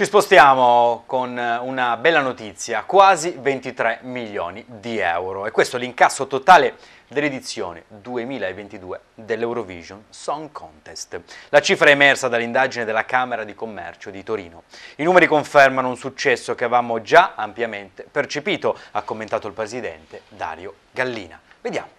Ci spostiamo con eh, una bella notizia, quasi 23 milioni di euro e questo è l'incasso totale dell'edizione 2022 dell'Eurovision Song Contest. La cifra è emersa dall'indagine della Camera di Commercio di Torino. I numeri confermano un successo che avevamo già ampiamente percepito, ha commentato il presidente Dario Gallina. Vediamo.